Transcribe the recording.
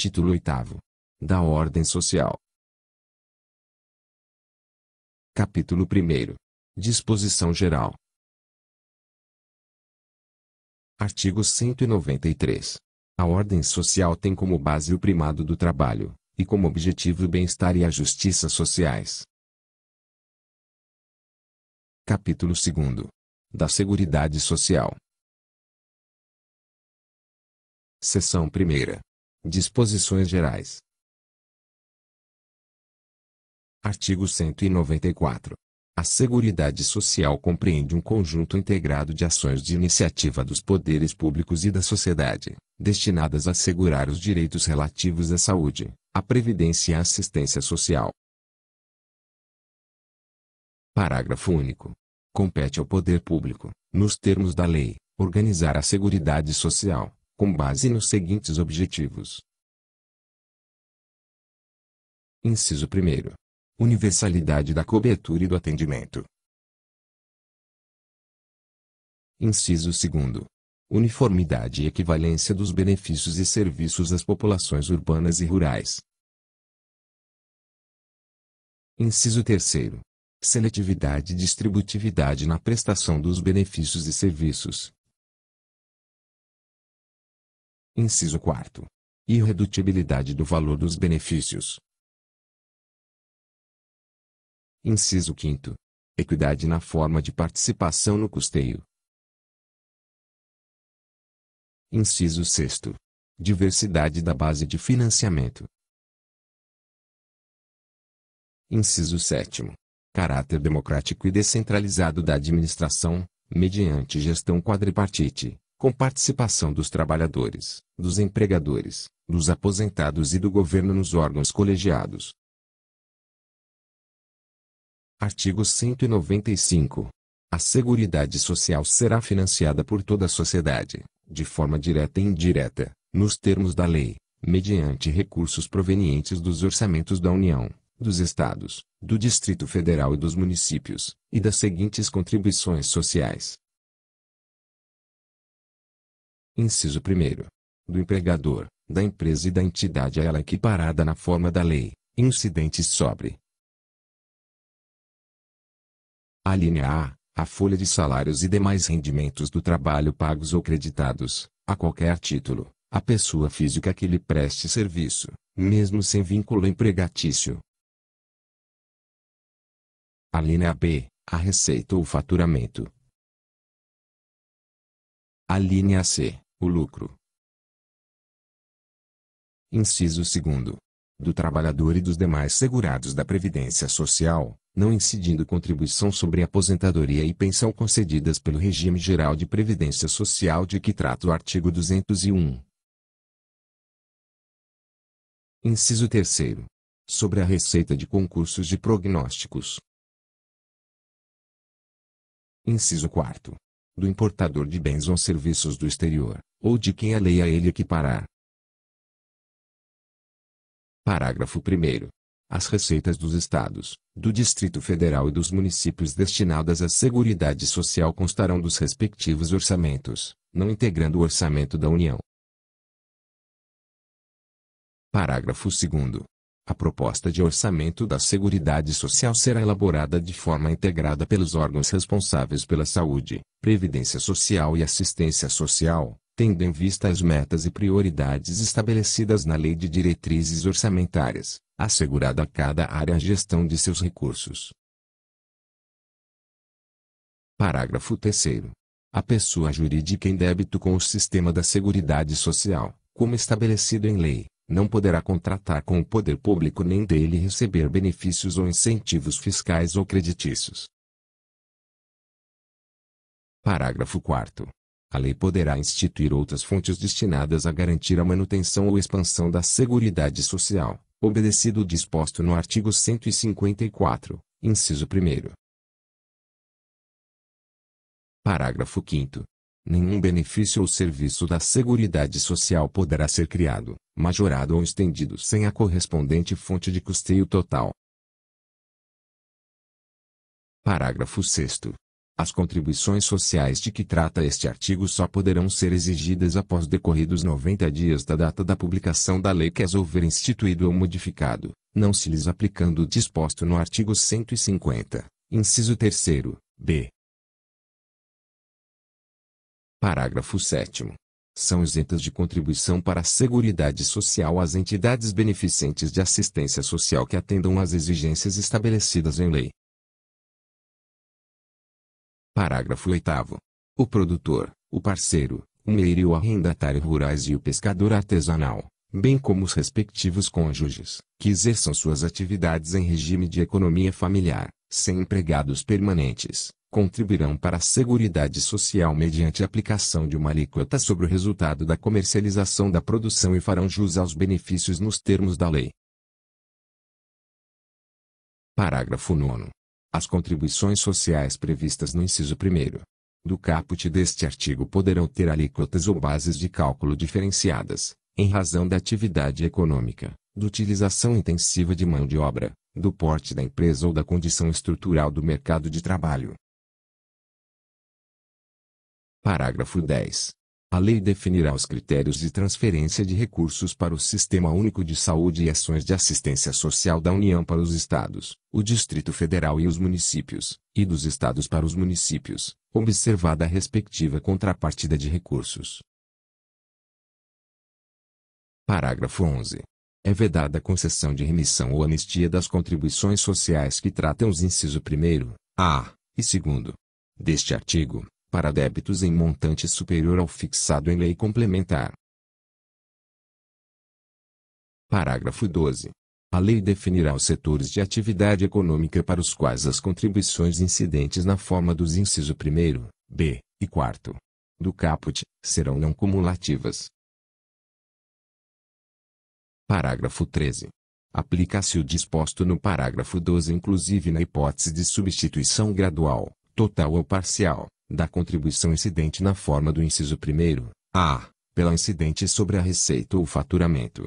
Título 8 Da Ordem Social Capítulo 1 Disposição Geral Artigo 193 A ordem social tem como base o primado do trabalho, e como objetivo o bem-estar e a justiça sociais. Capítulo 2 Da Seguridade Social Seção 1 Disposições Gerais. Artigo 194. A Seguridade Social compreende um conjunto integrado de ações de iniciativa dos poderes públicos e da sociedade, destinadas a assegurar os direitos relativos à saúde, à previdência e à assistência social. Parágrafo único. Compete ao poder público, nos termos da lei, organizar a Seguridade Social, com base nos seguintes objetivos. Inciso 1. Universalidade da cobertura e do atendimento. Inciso 2. Uniformidade e equivalência dos benefícios e serviços às populações urbanas e rurais. Inciso 3. Seletividade e distributividade na prestação dos benefícios e serviços, Inciso 4. Irredutibilidade do valor dos benefícios. Inciso 5. Equidade na forma de participação no custeio. Inciso 6. Diversidade da base de financiamento. Inciso 7. Caráter democrático e descentralizado da administração, mediante gestão quadripartite, com participação dos trabalhadores, dos empregadores, dos aposentados e do governo nos órgãos colegiados. Artigo 195. A Seguridade Social será financiada por toda a sociedade, de forma direta e indireta, nos termos da lei, mediante recursos provenientes dos orçamentos da União, dos Estados, do Distrito Federal e dos municípios, e das seguintes contribuições sociais, inciso 1 do empregador, da empresa e da entidade a ela equiparada na forma da lei, incidentes sobre a linha A, a folha de salários e demais rendimentos do trabalho pagos ou creditados, a qualquer título, à pessoa física que lhe preste serviço, mesmo sem vínculo empregatício. A linha B, a receita ou faturamento. A linha C, o lucro. Inciso 2. Do trabalhador e dos demais segurados da Previdência Social, não incidindo contribuição sobre aposentadoria e pensão concedidas pelo regime geral de Previdência Social de que trata o artigo 201. Inciso 3. Sobre a receita de concursos de prognósticos. Inciso 4. Do importador de bens ou serviços do exterior, ou de quem a lei a ele equiparar. Parágrafo 1. As receitas dos Estados, do Distrito Federal e dos municípios destinadas à Seguridade Social constarão dos respectivos orçamentos, não integrando o orçamento da União. Parágrafo 2. A proposta de orçamento da Seguridade Social será elaborada de forma integrada pelos órgãos responsáveis pela saúde, previdência social e assistência social, tendo em vista as metas e prioridades estabelecidas na Lei de Diretrizes Orçamentárias, assegurada a cada área a gestão de seus recursos. Parágrafo 3 a pessoa jurídica em débito com o sistema da Seguridade Social, como estabelecido em lei, não poderá contratar com o poder público nem dele receber benefícios ou incentivos fiscais ou creditícios. Parágrafo 4 a lei poderá instituir outras fontes destinadas a garantir a manutenção ou expansão da Seguridade Social, obedecido o disposto no artigo 154, inciso 1. Parágrafo 5 Nenhum benefício ou serviço da Seguridade Social poderá ser criado, majorado ou estendido sem a correspondente fonte de custeio total. Parágrafo 6 as contribuições sociais de que trata este artigo só poderão ser exigidas após decorridos 90 dias da data da publicação da lei que as houver instituído ou modificado, não se lhes aplicando o disposto no artigo 150, inciso 3 b. Parágrafo 7 são isentas de contribuição para a Seguridade Social as entidades beneficentes de assistência social que atendam às exigências estabelecidas em lei, Parágrafo 8 O produtor, o parceiro, o meire e o arrendatário rurais e o pescador artesanal, bem como os respectivos cônjuges, que exerçam suas atividades em regime de economia familiar, sem empregados permanentes, contribuirão para a Seguridade Social mediante aplicação de uma alíquota sobre o resultado da comercialização da produção e farão jus aos benefícios nos termos da lei. Parágrafo 9 as contribuições sociais previstas no inciso 1 do caput deste artigo poderão ter alíquotas ou bases de cálculo diferenciadas, em razão da atividade econômica, da utilização intensiva de mão de obra, do porte da empresa ou da condição estrutural do mercado de trabalho. Parágrafo 10. A lei definirá os critérios de transferência de recursos para o Sistema Único de Saúde e ações de assistência social da União para os Estados, o Distrito Federal e os municípios, e dos Estados para os municípios, observada a respectiva contrapartida de recursos. Parágrafo 11. É vedada a concessão de remissão ou anistia das contribuições sociais que tratam os inciso 1, A e 2 deste artigo, para débitos em montante superior ao fixado em lei complementar. Parágrafo 12. A lei definirá os setores de atividade econômica para os quais as contribuições incidentes na forma dos inciso 1, b e 4 do caput serão não cumulativas. Parágrafo 13. Aplica-se o disposto no parágrafo 12 inclusive na hipótese de substituição gradual, total ou parcial, da contribuição incidente na forma do inciso 1, a, pela incidente sobre a receita ou faturamento,